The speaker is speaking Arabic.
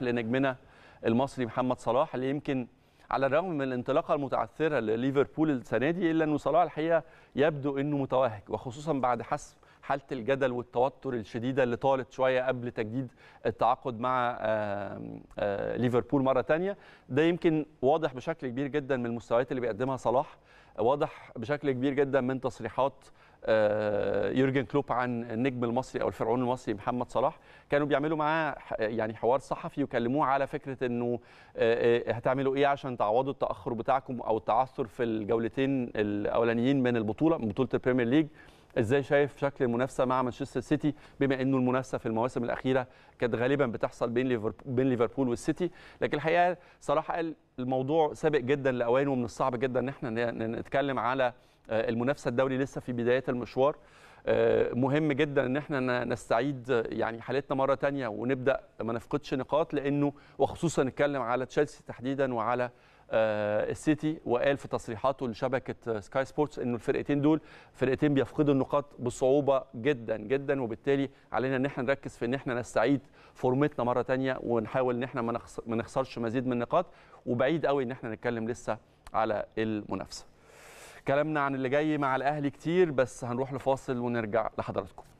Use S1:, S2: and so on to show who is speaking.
S1: لنجمنا المصري محمد صلاح اللي يمكن على الرغم من الانطلاقه المتعثره لليفربول السنه دي الا انه صلاح الحقيقه يبدو انه متوهج وخصوصا بعد حسم حاله الجدل والتوتر الشديده اللي طالت شويه قبل تجديد التعاقد مع آه، ليفربول مره ثانيه ده يمكن واضح بشكل كبير جدا من المستويات اللي بيقدمها صلاح واضح بشكل كبير جدا من تصريحات آه، يورجن كلوب عن النجم المصري او الفرعون المصري محمد صلاح كانوا بيعملوا معاه يعني حوار صحفي وكلموه على فكره انه آه، هتعملوا ايه عشان تعوضوا التاخر بتاعكم او التعثر في الجولتين الاولانيين من البطوله من بطوله البريمير ليج ازاي شايف شكل المنافسه مع مانشستر سيتي بما انه المنافسه في المواسم الاخيره كانت غالبا بتحصل بين بين ليفربول والسيتي لكن الحقيقه صلاح قال الموضوع سابق جدا لاوانه ومن الصعب جدا ان احنا نتكلم على آه، المنافسه الدولي لسه في بدايه المشوار آه، مهم جدا ان احنا نستعيد يعني حالتنا مره تانية ونبدا ما نفقدش نقاط لانه وخصوصا نتكلم على تشيلسي تحديدا وعلى آه، السيتي وقال في تصريحاته لشبكه آه، سكاي سبورتس انه الفرقتين دول فرقتين بيفقدوا النقاط بصعوبه جدا جدا وبالتالي علينا ان احنا نركز في ان احنا نستعيد فورمتنا مره ثانيه ونحاول ان احنا ما نخسرش مزيد من النقاط وبعيد قوي ان احنا نتكلم لسه على المنافسه كلامنا عن اللي جاي مع الاهلي كتير بس هنروح لفاصل ونرجع لحضراتكم